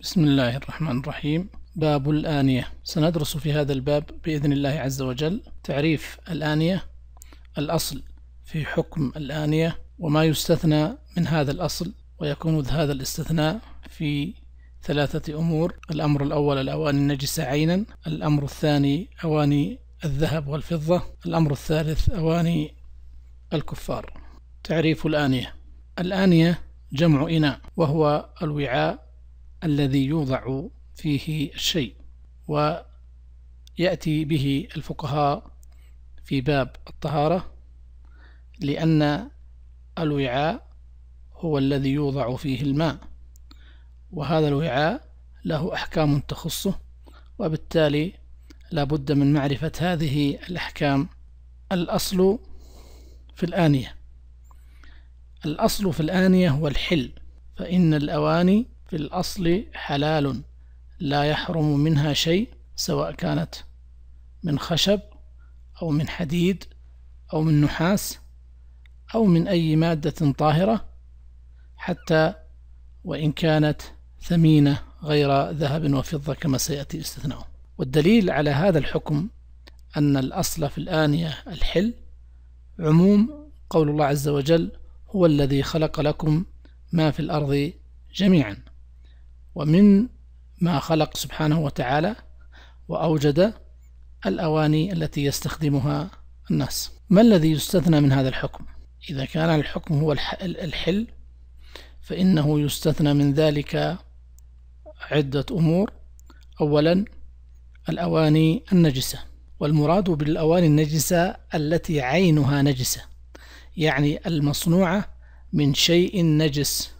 بسم الله الرحمن الرحيم باب الآنية سندرس في هذا الباب بإذن الله عز وجل تعريف الآنية الأصل في حكم الآنية وما يستثنى من هذا الأصل ويكون هذا الاستثناء في ثلاثة أمور الأمر الأول الأواني النجسة عينا الأمر الثاني أواني الذهب والفضة الأمر الثالث أواني الكفار تعريف الآنية الآنية جمع إناء وهو الوعاء الذي يوضع فيه الشيء ويأتي به الفقهاء في باب الطهارة لأن الوعاء هو الذي يوضع فيه الماء وهذا الوعاء له أحكام تخصه وبالتالي لا بد من معرفة هذه الأحكام الأصل في الآنية الأصل في الآنية هو الحل فإن الأواني في الأصل حلال لا يحرم منها شيء سواء كانت من خشب أو من حديد أو من نحاس أو من أي مادة طاهرة حتى وإن كانت ثمينة غير ذهب وفضة كما سيأتي استثناؤه والدليل على هذا الحكم أن الأصل في الآنية الحل عموم قول الله عز وجل هو الذي خلق لكم ما في الأرض جميعا ومن ما خلق سبحانه وتعالى وأوجد الأواني التي يستخدمها الناس ما الذي يستثنى من هذا الحكم؟ إذا كان الحكم هو الحل فإنه يستثنى من ذلك عدة أمور أولا الأواني النجسة والمراد بالأواني النجسة التي عينها نجسة يعني المصنوعة من شيء نجس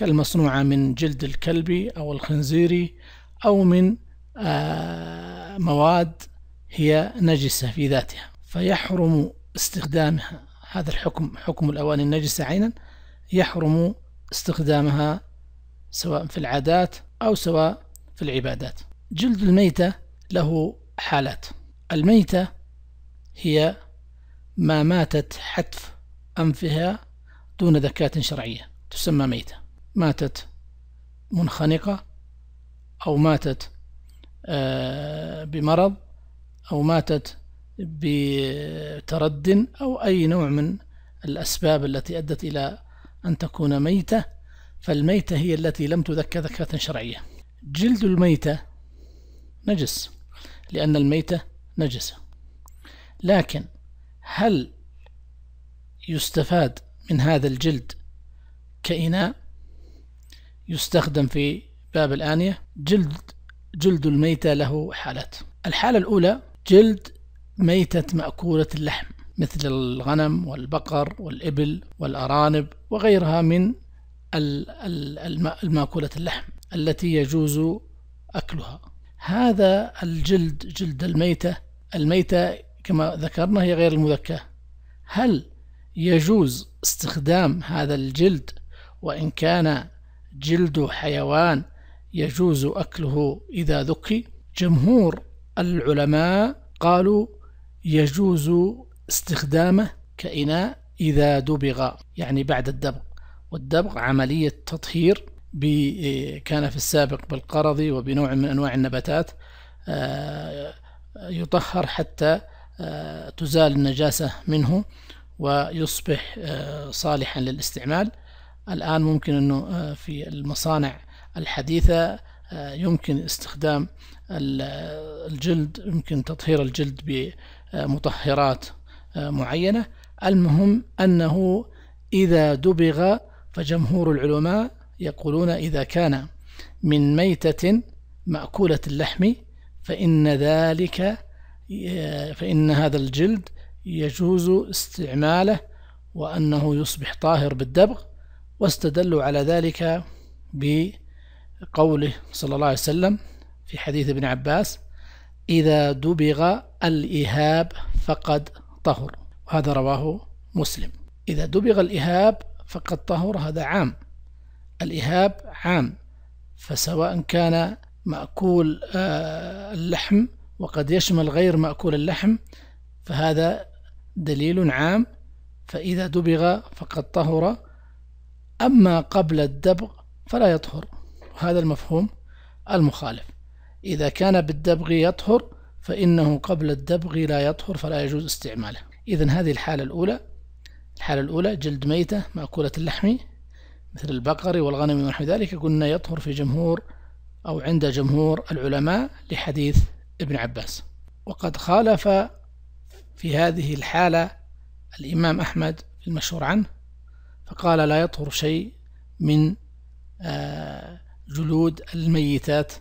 كالمصنوعة من جلد الكلب أو الخنزير أو من آه، مواد هي نجسة في ذاتها فيحرم استخدامها هذا الحكم حكم الأواني النجسة عينا يحرم استخدامها سواء في العادات أو سواء في العبادات جلد الميتة له حالات الميتة هي ما ماتت حتف أنفها دون ذكاة شرعية تسمى ميتة ماتت منخنقة أو ماتت آه، بمرض أو ماتت بترد أو أي نوع من الأسباب التي أدت إلى أن تكون ميتة فالميتة هي التي لم تذكى ذكاة شرعية جلد الميتة نجس لأن الميتة نجسة لكن هل يستفاد من هذا الجلد كإناء يستخدم في باب الآنية جلد جلد الميتة له حالات الحالة الأولى جلد ميتة مأكولة اللحم مثل الغنم والبقر والإبل والأرانب وغيرها من المأكولة اللحم التي يجوز أكلها هذا الجلد جلد الميتة الميتة كما ذكرنا هي غير المذكاة هل يجوز استخدام هذا الجلد وإن كان جلد حيوان يجوز أكله إذا ذكي جمهور العلماء قالوا يجوز استخدامه كإناء إذا دبغ يعني بعد الدبغ والدبغ عملية تطهير آه، كان في السابق بالقرض وبنوع من أنواع النباتات آه، يطهر حتى آه، تزال النجاسة منه ويصبح صالحا للاستعمال الآن ممكن أنه آه، في المصانع الحديثة آه، يمكن استخدام الجلد يمكن تطهير الجلد بمطهرات آه، معينة المهم أنه إذا دبغ فجمهور العلماء يقولون إذا كان من ميتة مأكولة اللحم فإن ذلك فإن هذا الجلد يجوز استعماله وأنه يصبح طاهر بالدبغ واستدلوا على ذلك بقوله صلى الله عليه وسلم في حديث ابن عباس إذا دبغ الإهاب فقد طهر وهذا رواه مسلم إذا دبغ الإهاب فقد طهر هذا عام الإهاب عام فسواء كان مأكول آه، اللحم وقد يشمل غير مأكول اللحم فهذا دليل عام فإذا دبغ فقد طهر أما قبل الدبغ فلا يطهر هذا المفهوم المخالف إذا كان بالدبغ يطهر فإنه قبل الدبغ لا يطهر فلا يجوز استعماله إذا هذه الحالة الأولى الحالة الأولى جلد ميتة مأكولة اللحم مثل البقر والغنم ونحو ذلك قلنا يطهر في جمهور أو عند جمهور العلماء لحديث ابن عباس وقد خالف في هذه الحالة الإمام أحمد المشهور عنه فقال لا يطهر شيء من آه، جلود الميتات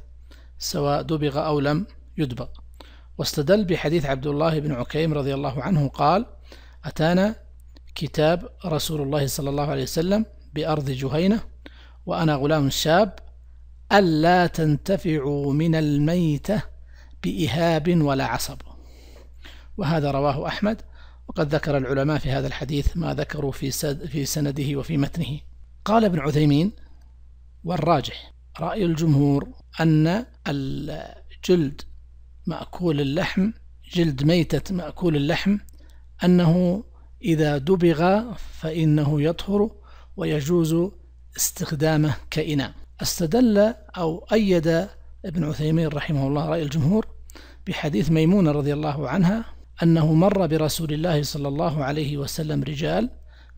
سواء دبغ أو لم يدبغ واستدل بحديث عبد الله بن عكيم رضي الله عنه قال أتانا كتاب رسول الله صلى الله عليه وسلم بأرض جهينة وأنا غلام شاب ألا تنتفعوا من الميتة بإهاب ولا عصب وهذا رواه أحمد وقد ذكر العلماء في هذا الحديث ما ذكروا في, في سنده وفي متنه قال ابن عثيمين والراجح رأي الجمهور أن الجلد مأكول اللحم جلد ميتة مأكول اللحم أنه إذا دبغ فإنه يطهر ويجوز استخدامه كإناء استدل أو أيد ابن عثيمين رحمه الله رأي الجمهور بحديث ميمونة رضي الله عنها أنه مر برسول الله صلى الله عليه وسلم رجال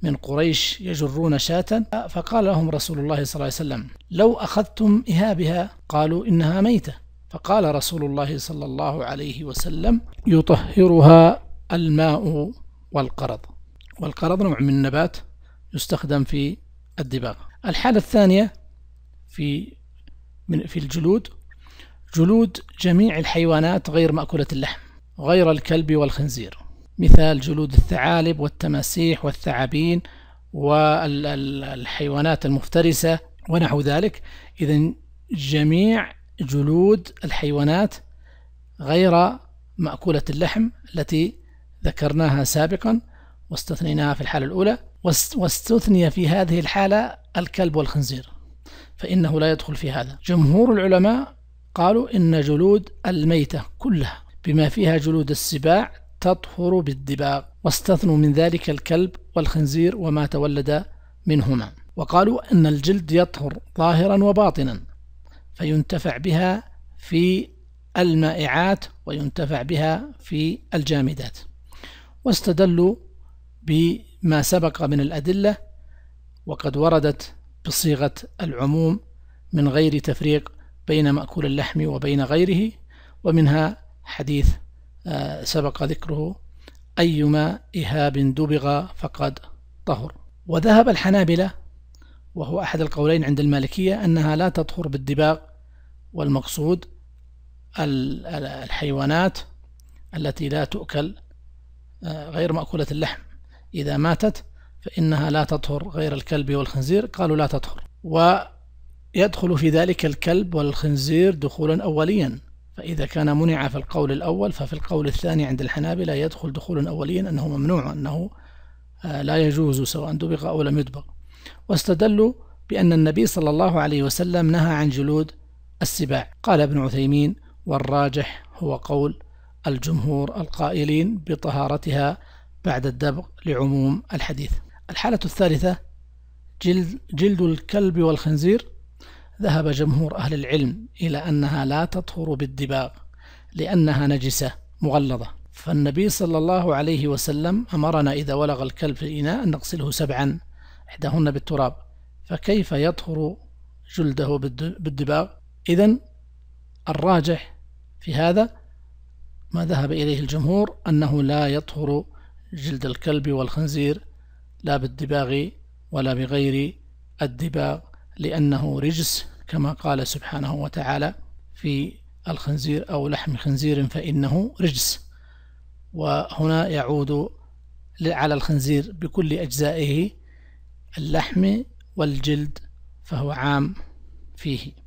من قريش يجرون شاة فقال لهم رسول الله صلى الله عليه وسلم لو أخذتم إهابها قالوا إنها ميتة فقال رسول الله صلى الله عليه وسلم يطهرها الماء والقرض والقرض نوع من النبات يستخدم في الدباغ الحالة الثانية في في الجلود جلود جميع الحيوانات غير مأكولة اللحم غير الكلب والخنزير مثال جلود الثعالب والتماسيح والثعابين والحيوانات المفترسة ونحو ذلك إذا جميع جلود الحيوانات غير مأكولة اللحم التي ذكرناها سابقا واستثنيناها في الحالة الأولى واستثني في هذه الحالة الكلب والخنزير فإنه لا يدخل في هذا جمهور العلماء قالوا إن جلود الميتة كلها بما فيها جلود السباع تطهر بالدباغ واستثنوا من ذلك الكلب والخنزير وما تولد منهما وقالوا أن الجلد يطهر ظاهرا وباطنا فينتفع بها في المائعات وينتفع بها في الجامدات واستدلوا بما سبق من الأدلة وقد وردت بصيغة العموم من غير تفريق بين مأكول اللحم وبين غيره ومنها حديث آه، سبق ذكره أيما إهاب دبغ فقد طهر وذهب الحنابلة وهو أحد القولين عند المالكية أنها لا تطهر بالدباغ والمقصود الحيوانات التي لا تؤكل آه، غير مأكولة اللحم إذا ماتت فإنها لا تطهر غير الكلب والخنزير قالوا لا تطهر ويدخل في ذلك الكلب والخنزير دخولا أوليا فإذا كان منع في القول الأول ففي القول الثاني عند الحنابلة يدخل دخولا أوليا أنه ممنوع أنه آه، لا يجوز سواء دبغ أو لم يدبغ واستدلوا بأن النبي صلى الله عليه وسلم نهى عن جلود السباع قال ابن عثيمين والراجح هو قول الجمهور القائلين بطهارتها بعد الدبغ لعموم الحديث الحالة الثالثة جلد, جلد الكلب والخنزير ذهب جمهور أهل العلم إلى أنها لا تطهر بالدباغ لأنها نجسة مغلظة فالنبي صلى الله عليه وسلم أمرنا إذا ولغ الكلب في الإناء أن نغسله سبعا إحداهن بالتراب فكيف يطهر جلده بالدباغ إذا الراجح في هذا ما ذهب إليه الجمهور أنه لا يطهر جلد الكلب والخنزير لا بالدباغ ولا بغير الدباغ لأنه رجس كما قال سبحانه وتعالى في الخنزير أو لحم خنزير فإنه رجس وهنا يعود على الخنزير بكل أجزائه اللحم والجلد فهو عام فيه